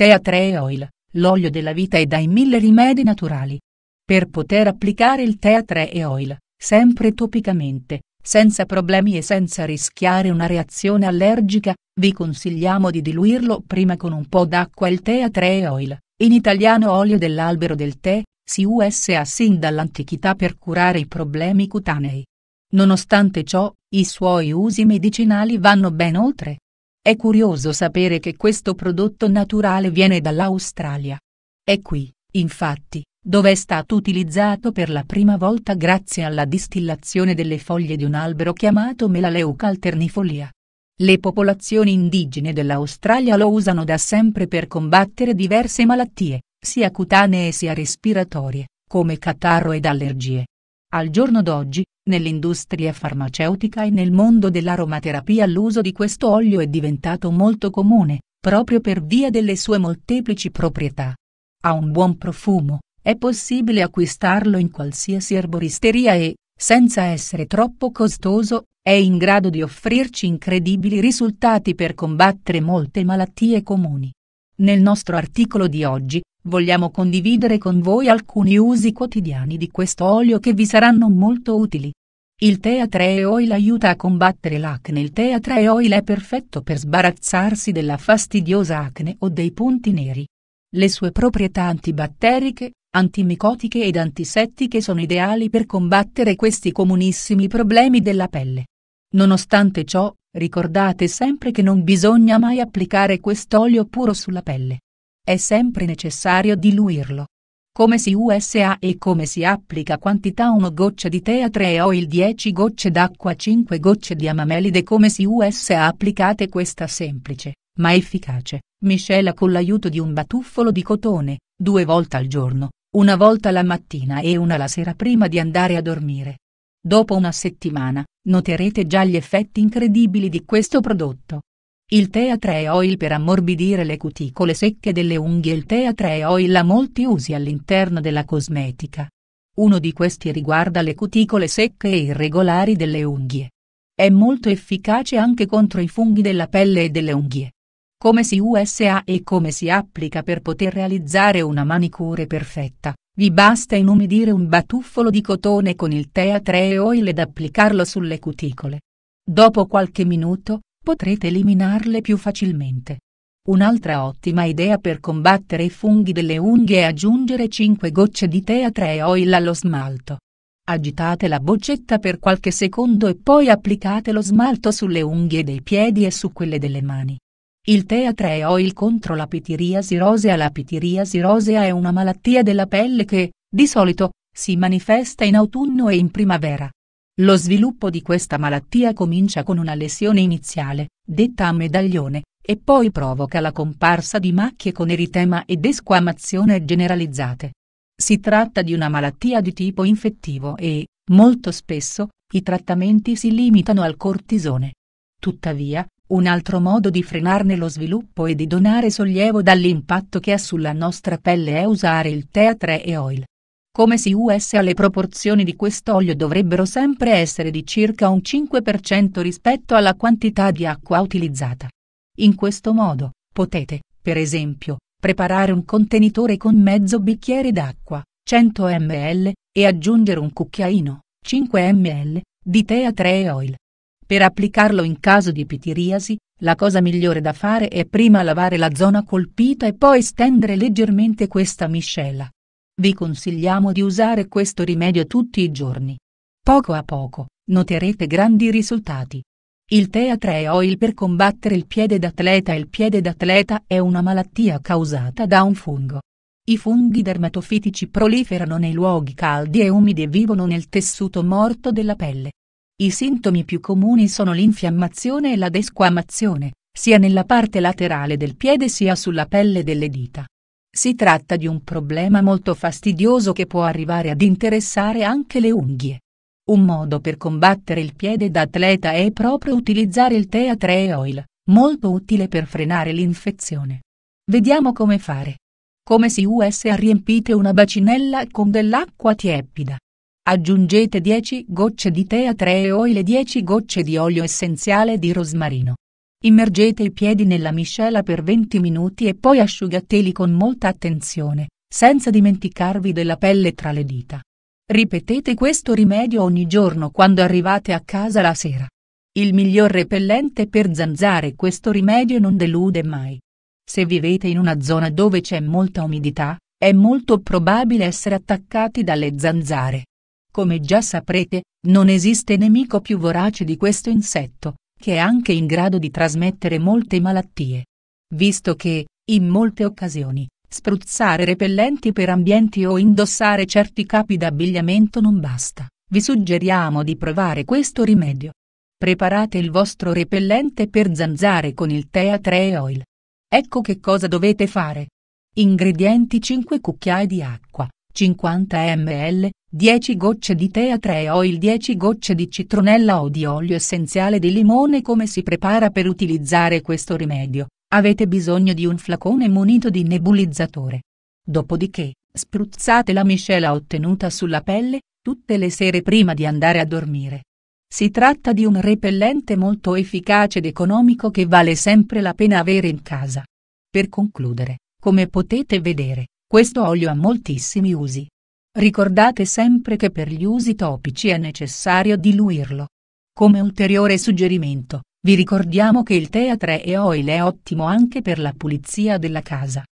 Tea 3 Oil, l'olio della vita e dai mille rimedi naturali. Per poter applicare il Tea 3 e Oil, sempre topicamente, senza problemi e senza rischiare una reazione allergica, vi consigliamo di diluirlo prima con un po' d'acqua il Tea 3 Oil, in italiano olio dell'albero del tè, si usa sin dall'antichità per curare i problemi cutanei. Nonostante ciò, i suoi usi medicinali vanno ben oltre è curioso sapere che questo prodotto naturale viene dall'Australia. È qui, infatti, dove è stato utilizzato per la prima volta grazie alla distillazione delle foglie di un albero chiamato Melaleuca alternifolia. Le popolazioni indigene dell'Australia lo usano da sempre per combattere diverse malattie, sia cutanee sia respiratorie, come catarro ed allergie. Al giorno d'oggi, nell'industria farmaceutica e nel mondo dell'aromaterapia l'uso di questo olio è diventato molto comune, proprio per via delle sue molteplici proprietà. Ha un buon profumo, è possibile acquistarlo in qualsiasi erboristeria e, senza essere troppo costoso, è in grado di offrirci incredibili risultati per combattere molte malattie comuni. Nel nostro articolo di oggi Vogliamo condividere con voi alcuni usi quotidiani di questo olio che vi saranno molto utili. Il Tea Oil aiuta a combattere l'acne. Il Tea Oil è perfetto per sbarazzarsi della fastidiosa acne o dei punti neri. Le sue proprietà antibatteriche, antimicotiche ed antisettiche sono ideali per combattere questi comunissimi problemi della pelle. Nonostante ciò, ricordate sempre che non bisogna mai applicare quest'olio puro sulla pelle è sempre necessario diluirlo. Come si usa e come si applica quantità 1 goccia di tea 3 oil 10 gocce d'acqua 5 gocce di amamelide come si usa applicate questa semplice, ma efficace, miscela con l'aiuto di un batuffolo di cotone, due volte al giorno, una volta la mattina e una la sera prima di andare a dormire. Dopo una settimana, noterete già gli effetti incredibili di questo prodotto. Il Tea 3 Oil per ammorbidire le cuticole secche delle unghie Il Tea 3 Oil ha molti usi all'interno della cosmetica. Uno di questi riguarda le cuticole secche e irregolari delle unghie. È molto efficace anche contro i funghi della pelle e delle unghie. Come si usa e come si applica per poter realizzare una manicure perfetta, vi basta inumidire un batuffolo di cotone con il Tea 3 Oil ed applicarlo sulle cuticole. Dopo qualche minuto, potrete eliminarle più facilmente. Un'altra ottima idea per combattere i funghi delle unghie è aggiungere 5 gocce di tè 3 oil allo smalto. Agitate la boccetta per qualche secondo e poi applicate lo smalto sulle unghie dei piedi e su quelle delle mani. Il tè 3 oil contro la pitiriasi rosea La pitiriasi rosea è una malattia della pelle che, di solito, si manifesta in autunno e in primavera. Lo sviluppo di questa malattia comincia con una lesione iniziale, detta a medaglione, e poi provoca la comparsa di macchie con eritema ed esquamazione generalizzate. Si tratta di una malattia di tipo infettivo e, molto spesso, i trattamenti si limitano al cortisone. Tuttavia, un altro modo di frenarne lo sviluppo e di donare sollievo dall'impatto che ha sulla nostra pelle è usare il tea 3 e oil come si usa le proporzioni di quest'olio dovrebbero sempre essere di circa un 5% rispetto alla quantità di acqua utilizzata. In questo modo, potete, per esempio, preparare un contenitore con mezzo bicchiere d'acqua, 100 ml, e aggiungere un cucchiaino, 5 ml, di tea 3 oil. Per applicarlo in caso di epitiriasi, la cosa migliore da fare è prima lavare la zona colpita e poi stendere leggermente questa miscela, vi consigliamo di usare questo rimedio tutti i giorni. Poco a poco, noterete grandi risultati. Il tè a 3 oil per combattere il piede d'atleta Il piede d'atleta è una malattia causata da un fungo. I funghi dermatofitici proliferano nei luoghi caldi e umidi e vivono nel tessuto morto della pelle. I sintomi più comuni sono l'infiammazione e la desquamazione, sia nella parte laterale del piede sia sulla pelle delle dita. Si tratta di un problema molto fastidioso che può arrivare ad interessare anche le unghie. Un modo per combattere il piede da atleta è proprio utilizzare il Tea 3 Oil, molto utile per frenare l'infezione. Vediamo come fare. Come si usa riempite una bacinella con dell'acqua tiepida. Aggiungete 10 gocce di Tea 3 Oil e 10 gocce di olio essenziale di rosmarino. Immergete i piedi nella miscela per 20 minuti e poi asciugateli con molta attenzione, senza dimenticarvi della pelle tra le dita. Ripetete questo rimedio ogni giorno quando arrivate a casa la sera. Il miglior repellente per zanzare questo rimedio non delude mai. Se vivete in una zona dove c'è molta umidità, è molto probabile essere attaccati dalle zanzare. Come già saprete, non esiste nemico più vorace di questo insetto, che è anche in grado di trasmettere molte malattie, visto che, in molte occasioni, spruzzare repellenti per ambienti o indossare certi capi d'abbigliamento non basta. Vi suggeriamo di provare questo rimedio. Preparate il vostro repellente per zanzare con il Tea 3 Oil. Ecco che cosa dovete fare. Ingredienti 5 cucchiai di acqua, 50 ml, 10 gocce di tea 3 oil 10 gocce di citronella o di olio essenziale di limone Come si prepara per utilizzare questo rimedio? Avete bisogno di un flacone munito di nebulizzatore. Dopodiché, spruzzate la miscela ottenuta sulla pelle, tutte le sere prima di andare a dormire. Si tratta di un repellente molto efficace ed economico che vale sempre la pena avere in casa. Per concludere, come potete vedere, questo olio ha moltissimi usi. Ricordate sempre che per gli usi topici è necessario diluirlo. Come ulteriore suggerimento, vi ricordiamo che il tea 3 e oil è ottimo anche per la pulizia della casa.